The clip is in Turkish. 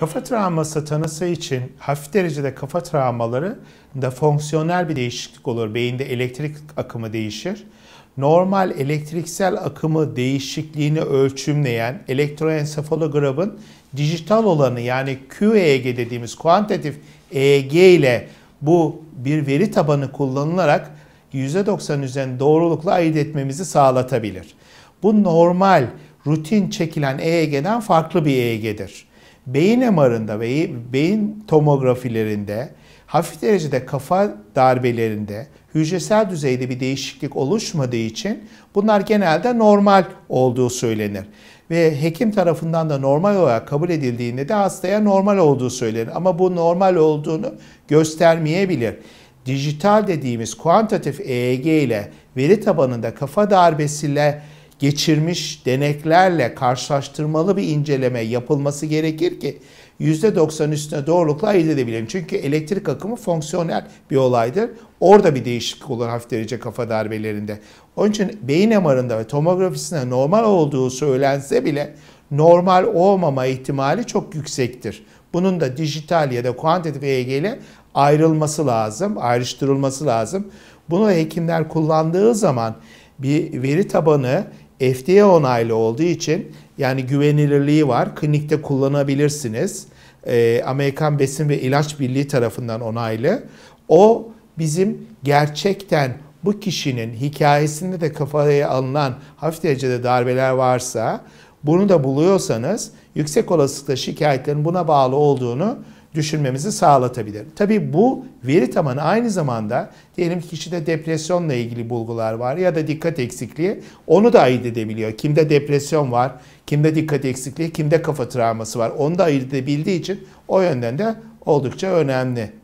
Kafa travması tanısı için hafif derecede kafa travmaları da fonksiyonel bir değişiklik olur. Beyinde elektrik akımı değişir. Normal elektriksel akımı değişikliğini ölçümleyen elektroensefalogramın dijital olanı yani qeg dediğimiz kuantitatif EEG ile bu bir veri tabanı kullanılarak %90 üzerinde doğrulukla ayırt etmemizi sağlatabilir. Bu normal, rutin çekilen EEG'den farklı bir EEG'dir beyin MR'ında ve beyin tomografilerinde hafif derecede kafa darbelerinde hücresel düzeyde bir değişiklik oluşmadığı için bunlar genelde normal olduğu söylenir. Ve hekim tarafından da normal olarak kabul edildiğinde de hastaya normal olduğu söylenir. Ama bu normal olduğunu göstermeyebilir. Dijital dediğimiz kuantitatif EEG ile veri tabanında kafa darbesiyle geçirmiş deneklerle karşılaştırmalı bir inceleme yapılması gerekir ki %90 üstüne doğrulukla elde edebilelim. Çünkü elektrik akımı fonksiyonel bir olaydır. Orada bir değişiklik olur hafif derece kafa darbelerinde. Onun için beyin MR'ında ve tomografisinde normal olduğu söylense bile normal olmama ihtimali çok yüksektir. Bunun da dijital ya da kuantitif EEG ile ayrılması lazım, ayrıştırılması lazım. Bunu hekimler kullandığı zaman bir veri tabanı FDA onaylı olduğu için yani güvenilirliği var. Klinikte kullanabilirsiniz. E, Amerikan Besin ve İlaç Birliği tarafından onaylı. O bizim gerçekten bu kişinin hikayesinde de kafaya alınan hafif derecede darbeler varsa bunu da buluyorsanız yüksek olasılıkla şikayetlerin buna bağlı olduğunu düşürmemizi sağlatabilir. Tabii bu veri tabanı aynı zamanda diyelim ki kişide depresyonla ilgili bulgular var ya da dikkat eksikliği onu da ayırt edebiliyor. Kimde depresyon var, kimde dikkat eksikliği, kimde kafa travması var onu da ayırt edebildiği için o yönden de oldukça önemli.